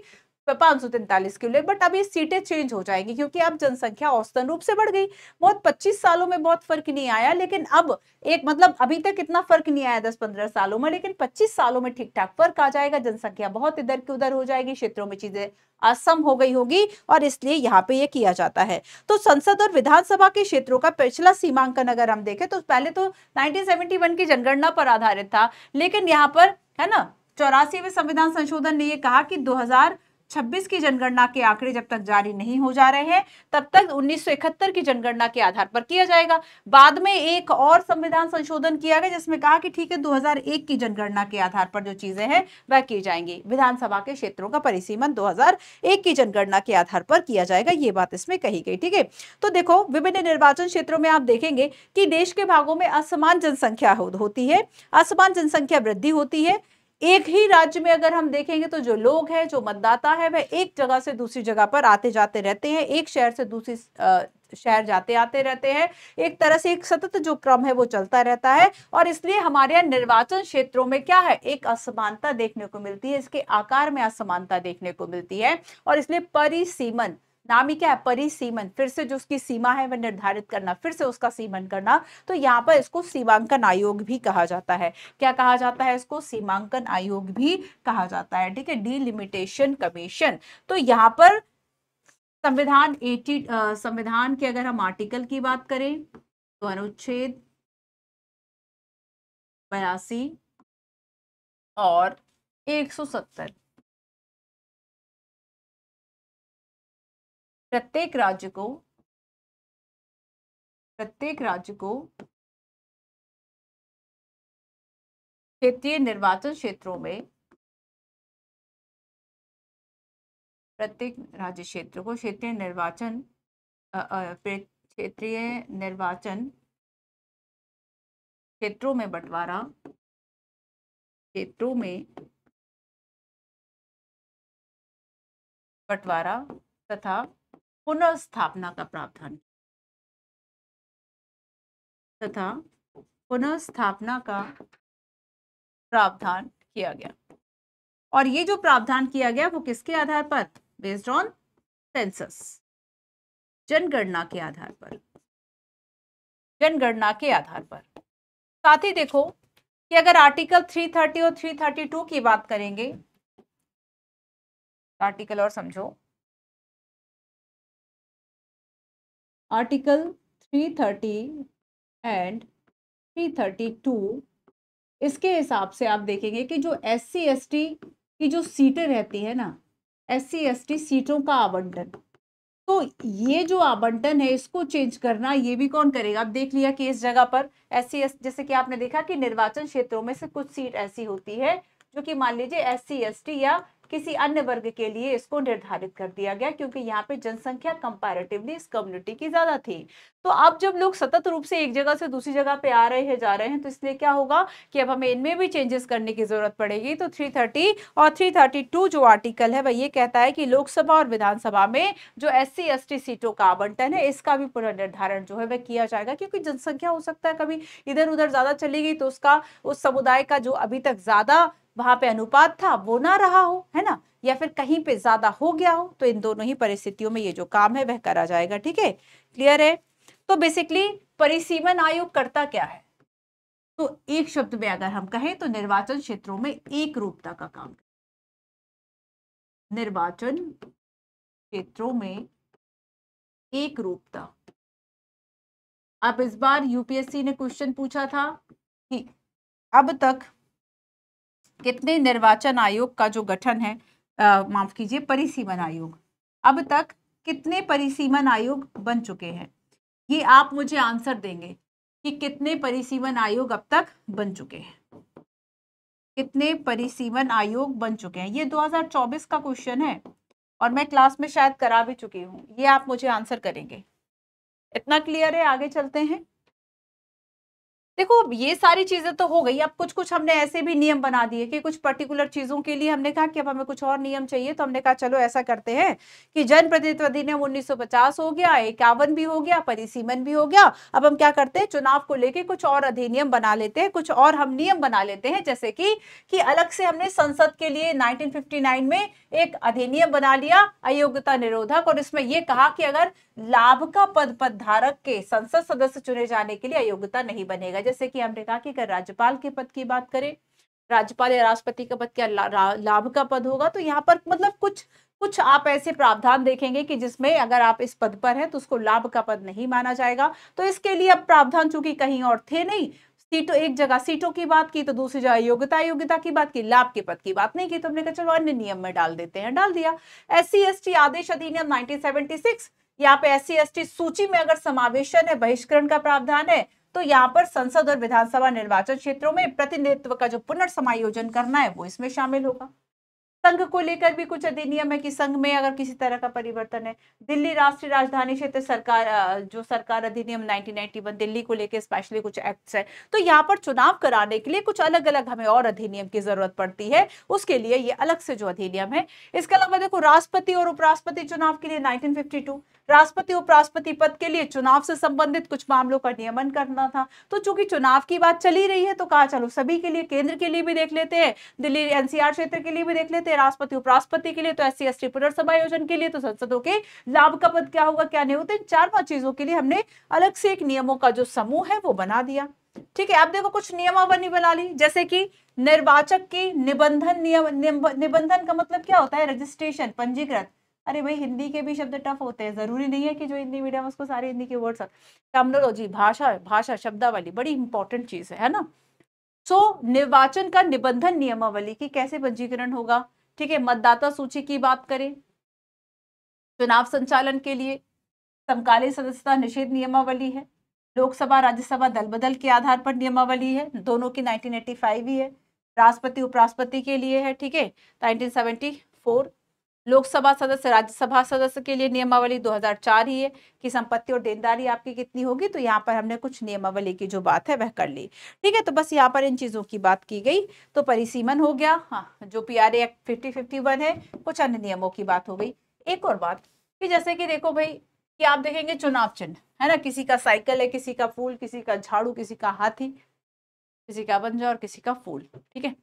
पांच सौ तैंतालीस के लिए बट अब ये सीटें चेंज हो जाएंगी क्योंकि अब जनसंख्या औसतन रूप से बढ़ गई बहुत पच्चीस सालों में बहुत फर्क नहीं आया लेकिन अब एक मतलब अभी तक इतना फर्क नहीं आया दस पंद्रह सालों में लेकिन पच्चीस सालों में ठीक ठाक फर्क आ जाएगा जनसंख्या बहुत इधर की उधर हो जाएगी क्षेत्रों में चीजें असम हो गई होगी और इसलिए यहाँ पे ये किया जाता है तो संसद और विधानसभा के क्षेत्रों का पिछला सीमांकन अगर हम देखें तो पहले तो 1971 की जनगणना पर आधारित था लेकिन यहाँ पर है ना चौरासीवे संविधान संशोधन ने ये कहा कि 2000 छब्बीस की जनगणना के आंकड़े जब तक जारी नहीं हो जा रहे हैं तब तक 1971 की जनगणना के आधार पर किया जाएगा बाद में एक और संविधान संशोधन किया गया जिसमें कहा कि ठीक है 2001 की जनगणना के आधार पर जो चीजें हैं वह की जाएंगी विधानसभा के क्षेत्रों का परिसीमन 2001 की जनगणना के आधार पर किया जाएगा ये बात इसमें कही गई ठीक है तो देखो विभिन्न निर्वाचन क्षेत्रों में आप देखेंगे कि देश के भागों में असमान जनसंख्या होती है असमान जनसंख्या वृद्धि होती है एक ही राज्य में अगर हम देखेंगे तो जो लोग हैं जो मतदाता है वह एक जगह से दूसरी जगह पर आते जाते रहते हैं एक शहर से दूसरी शहर जाते आते रहते हैं एक तरह से एक सतत जो क्रम है वो चलता रहता है और इसलिए हमारे यहाँ निर्वाचन क्षेत्रों में क्या है एक असमानता देखने को मिलती है इसके आकार में असमानता देखने को मिलती है और इसलिए परिसीमन नामी क्या है परिसीमन फिर से जो उसकी सीमा है वह निर्धारित करना फिर से उसका सीमन करना तो यहाँ पर इसको सीमांकन आयोग भी कहा जाता है क्या कहा जाता है इसको सीमांकन आयोग भी कहा जाता है ठीक है डीलिमिटेशन कमीशन तो यहाँ पर संविधान एटी संविधान के अगर हम आर्टिकल की बात करें तो अनुच्छेद बयासी और एक सौ सत्तर प्रत्येक राज्य को प्रत्येक राज्य को क्षेत्रीय निर्वाचन क्षेत्रों में प्रत्येक राज्य क्षेत्र को क्षेत्रीय निर्वाचन क्षेत्रीय निर्वाचन क्षेत्रों में बंटवारा क्षेत्रों में बंटवारा तथा पुनर्स्थापना का प्रावधान तथा पुनर्स्थापना का प्रावधान किया गया और ये जो प्रावधान किया गया वो किसके आधार पर बेस्ड ऑन सेंसस जनगणना के आधार पर जनगणना के आधार पर साथ ही देखो कि अगर आर्टिकल 330 और 332 की बात करेंगे आर्टिकल और समझो आर्टिकल 330 एंड 332 इसके हिसाब से आप देखेंगे कि जो एस सी एस टी की जो सीटें रहती है ना एस सी एस टी सीटों का आवंटन तो ये जो आवंटन है इसको चेंज करना ये भी कौन करेगा आप देख लिया कि इस जगह पर एस सी एस जैसे कि आपने देखा कि निर्वाचन क्षेत्रों में से कुछ सीट ऐसी होती है जो कि मान लीजिए एस सी एस टी या किसी अन्य वर्ग के लिए इसको निर्धारित कर दिया गया क्योंकि यहाँ पे जनसंख्या कंपैरेटिवली इस कम्युनिटी की ज़्यादा थी तो अब जब लोग सतत रूप से एक जगह से दूसरी जगह पे आ रहे हैं जा रहे हैं तो इसलिए क्या होगा कि अब हमें इनमें भी चेंजेस करने की ज़रूरत पड़ेगी तो 330 और 332 जो आर्टिकल है वह ये कहता है कि लोकसभा और विधानसभा में जो एस सी सीटों का आवंटन है इसका भी पुनर्निर्धारण जो है वह किया जाएगा क्योंकि जनसंख्या हो सकता है कभी इधर उधर ज़्यादा चली गई तो उसका उस समुदाय का जो अभी तक ज़्यादा वहां पे अनुपात था वो ना रहा हो है ना या फिर कहीं पे ज्यादा हो गया हो तो इन दोनों ही परिस्थितियों में ये जो काम है वह करा जाएगा ठीक है क्लियर है तो बेसिकली परिसीमन आयोग करता क्या है तो एक शब्द में अगर हम कहें तो निर्वाचन क्षेत्रों में एक रूपता का काम निर्वाचन क्षेत्रों में एक रूपता अब इस बार यूपीएससी ने क्वेश्चन पूछा था कि अब तक कितने निर्वाचन आयोग का जो गठन है माफ़ कीजिए परिसीमन आयोग अब तक कितने परिसीमन आयोग बन चुके हैं ये आप मुझे आंसर देंगे कि कितने परिसीमन आयोग अब तक बन चुके हैं कितने परिसीमन आयोग बन चुके हैं ये 2024 का क्वेश्चन है और मैं क्लास में शायद करा भी चुकी हूँ ये आप मुझे आंसर करेंगे इतना क्लियर है आगे चलते हैं देखो अब ये सारी चीज़ें तो हो गई अब कुछ कुछ हमने ऐसे भी नियम बना दिए कि कुछ पर्टिकुलर चीज़ों के लिए हमने कहा कि अब हमें कुछ और नियम चाहिए तो हमने कहा चलो ऐसा करते हैं कि जनप्रतिनिधित्व अधिनियम उन्नीस हो गया इक्यावन भी हो गया परिसीमन भी हो गया अब हम क्या करते हैं चुनाव को लेकर कुछ और अधिनियम बना लेते हैं कुछ और हम नियम बना लेते हैं जैसे कि, कि अलग से हमने संसद के लिए नाइनटीन में एक अधिनियम बना लिया अयोग्यता निरोधक और इसमें यह कहा कि अगर लाभ का पद पद धारक के संसद सदस्य चुने जाने के लिए अयोग्यता नहीं बनेगा जैसे कि हमने कहा कि अगर राज्यपाल के पद की बात करें राज्यपाल या राष्ट्रपति का पद क्या लाभ का पद होगा तो यहाँ पर मतलब कुछ कुछ आप ऐसे प्रावधान देखेंगे कि जिसमें अगर आप इस पद पर हैं तो उसको लाभ का पद नहीं माना जाएगा तो इसके लिए अब प्रावधान चूंकि कहीं और थे नहीं सीटों एक जगह सीटों की बात की तो दूसरी जगह योग्यता योग्यता की बात की लाभ के पद की बात नहीं की तो हमने कहा चलो अन्य नियम में डाल देते हैं डाल दिया एस सी आदेश अधिनियम नाइनटीन यहाँ पे एस सी सूची में अगर समावेशन है बहिष्करण का प्रावधान है तो यहाँ पर संसद और विधानसभा निर्वाचन क्षेत्रों में प्रतिनिधित्व का जो पुनर्समायोजन करना है वो इसमें शामिल होगा संघ को लेकर भी कुछ अधिनियम है कि संघ में अगर किसी तरह का परिवर्तन है दिल्ली राष्ट्रीय राजधानी क्षेत्र सरकार जो सरकार अधिनियम 1991 दिल्ली को लेकर स्पेशली कुछ एक्ट्स है तो यहाँ पर चुनाव कराने के लिए कुछ अलग अलग हमें और अधिनियम की जरूरत पड़ती है उसके लिए ये अलग से जो अधिनियम है इसके अलावा देखो राष्ट्रपति और उपराष्ट्रपति चुनाव के लिए नाइनटीन राष्ट्रपति उपराष्ट्रपति पद के लिए चुनाव से संबंधित कुछ मामलों का नियमन करना था तो चूंकि चुनाव की बात चली रही है तो कहा चलो सभी के लिए केंद्र के लिए भी देख लेते हैं दिल्ली एनसीआर क्षेत्र के लिए भी देख लेते हैं राष्ट्रपति उपराष्ट्रपति के लिए तो एस सी एस टी पुनर्सभा के लिए तो संसदों के लाभ का पद क्या होगा क्या नहीं होते चार पांच चीजों के लिए हमने अलग से एक नियमों का जो समूह है वो बना दिया ठीक है आप देखो कुछ नियमावली बना ली जैसे कि निर्वाचक की निबंधन नियम निबंधन का मतलब क्या होता है रजिस्ट्रेशन पंजीकरण अरे भाई हिंदी के भी शब्द टफ होते हैं ज़रूरी नहीं है कि जो हिंदी मीडियम उसको सारे हिंदी के वर्ड्स टर्मनोलॉजी भाषा भाषा शब्दावली बड़ी इंपॉर्टेंट चीज़ है है ना सो so, निर्वाचन का निबंधन नियमावली की कैसे पंजीकरण होगा ठीक है मतदाता सूची की बात करें चुनाव संचालन के लिए समकालीन सदस्यता निषेध नियमावली है लोकसभा राज्यसभा दल बदल के आधार पर नियमावली है दोनों की 1985 ही है राष्ट्रपति उपराष्ट्रपति के लिए है ठीक है 1974 लोकसभा सदस्य राज्यसभा सदस्य के लिए नियमावली 2004 ही है कि संपत्ति और देनदारी आपकी कितनी होगी तो यहाँ पर हमने कुछ नियमावली की जो बात है वह कर ली ठीक है तो बस यहाँ पर इन चीज़ों की बात की गई तो परिसीमन हो गया हाँ जो P R act fifty fifty one है कुछ अन्य नियमों की बात हो गई एक और बात कि जैसे कि देखो भाई कि आप देखेंगे चुनाव चिन्ह है ना किसी का साइकिल है किसी का फूल किसी का झाड़ू किसी का हाथी किसी का बंजा और किसी का फूल ठीक है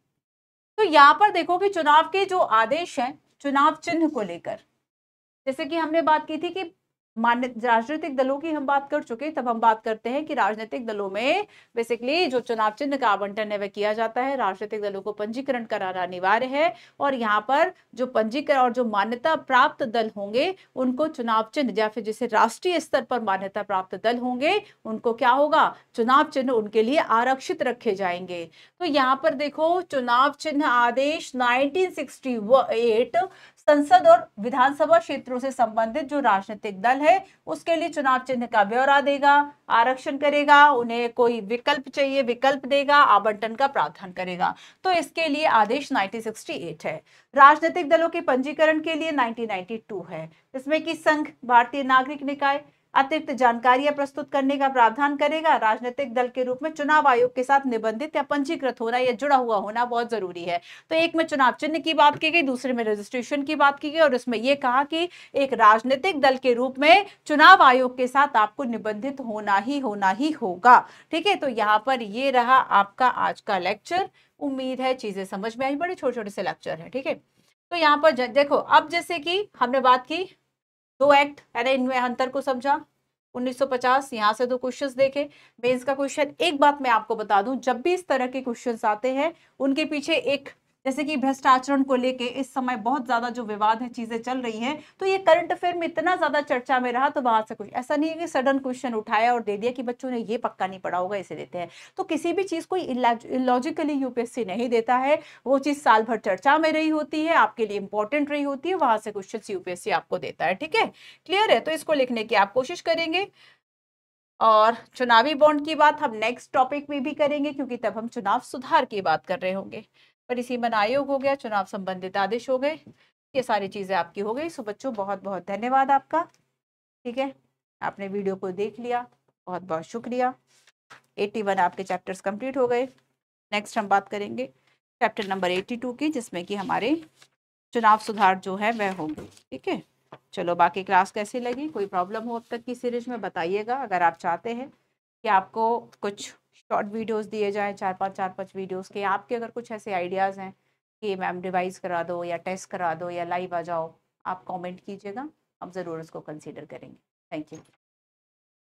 तो यहाँ पर देखो कि चुनाव के जो आदेश हैं चुनाव चिन्ह को लेकर जैसे कि हमने बात की थी कि मान्य राजनीतिक दलों की हम बात कर चुके तब हम बात करते हैं कि राजनीतिक दलों में बेसिकली जो चुनाव चिन्ह का आवंटन है वह किया जाता है राजनीतिक दलों को पंजीकरण कराना अनिवार्य है और यहाँ पर जो पंजीकरण और जो मान्यता प्राप्त दल होंगे उनको चुनाव चिन्ह या फिर जिसे राष्ट्रीय स्तर पर मान्यता प्राप्त दल होंगे उनको क्या होगा चुनाव चिन्ह उनके लिए आरक्षित रखे जाएंगे तो यहाँ पर देखो चुनाव चिन्ह आदेश नाइनटीन संसद और विधानसभा क्षेत्रों से संबंधित जो राजनीतिक दल है उसके लिए चुनाव चिन्ह का ब्यौरा देगा आरक्षण करेगा उन्हें कोई विकल्प चाहिए विकल्प देगा आवंटन का प्रावधान करेगा तो इसके लिए आदेश 1968 है राजनीतिक दलों के पंजीकरण के लिए 1992 है इसमें कि संघ भारतीय नागरिक निकाय अतिरिक्त जानकारियां प्रस्तुत करने का प्रावधान करेगा राजनीतिक दल के रूप में चुनाव आयोग के साथ निबंधित या पंजीकृत होना या जुड़ा हुआ होना बहुत जरूरी है तो एक में चुनाव चिन्ह की बात की गई दूसरे में रजिस्ट्रेशन की बात की गई और उसमें यह कहा कि एक राजनीतिक दल के रूप में चुनाव आयोग के साथ आपको निबंधित होना ही होना ही होगा ठीक है तो यहाँ पर ये रहा आपका आज का लेक्चर उम्मीद है चीजें समझ में आई बड़े छोटे छोटे से लेक्चर है ठीक है तो यहाँ पर देखो अब जैसे कि हमने बात की दो एक्ट है इनमें अंतर को समझा 1950 यहां से दो क्वेश्चंस देखे मेंस का क्वेश्चन एक बात मैं आपको बता दूं जब भी इस तरह के क्वेश्चंस आते हैं उनके पीछे एक जैसे कि भ्रष्ट आचरण को लेके इस समय बहुत ज्यादा जो विवाद है चीजें चल रही हैं तो ये करंट अफेयर में इतना ज्यादा चर्चा में रहा तो वहां से कुछ ऐसा नहीं है कि सडन क्वेश्चन उठाया और दे दिया कि बच्चों ने ये पक्का नहीं पढ़ा होगा इसे देते हैं तो किसी भी चीज को लॉजिकली यूपीएससी नहीं देता है वो चीज साल भर चर्चा में रही होती है आपके लिए इंपॉर्टेंट रही होती है वहां से क्वेश्चन यूपीएससी आपको देता है ठीक है क्लियर है तो इसको लिखने की आप कोशिश करेंगे और चुनावी बॉन्ड की बात हम नेक्स्ट टॉपिक में भी करेंगे क्योंकि तब हम चुनाव सुधार की बात कर रहे होंगे परिसीमन आयोग हो गया चुनाव संबंधित आदेश हो गए ये सारी चीज़ें आपकी हो गई सो बच्चों बहुत बहुत धन्यवाद आपका ठीक है आपने वीडियो को देख लिया बहुत बहुत शुक्रिया 81 आपके चैप्टर्स कंप्लीट हो गए नेक्स्ट हम बात करेंगे चैप्टर नंबर 82 की जिसमें कि हमारे चुनाव सुधार जो है वह होंगे ठीक है चलो बाकी क्लास कैसी लगी कोई प्रॉब्लम हो अब तक की सीरीज में बताइएगा अगर आप चाहते हैं कि आपको कुछ शॉर्ट वीडियोस दिए जाएँ चार पांच चार पांच वीडियोस के आपके अगर कुछ ऐसे आइडियाज़ हैं कि मैम डिवाइस करा दो या टेस्ट करा दो या लाइव आ जाओ आप कमेंट कीजिएगा हम ज़रूर उसको कंसीडर करेंगे थैंक यू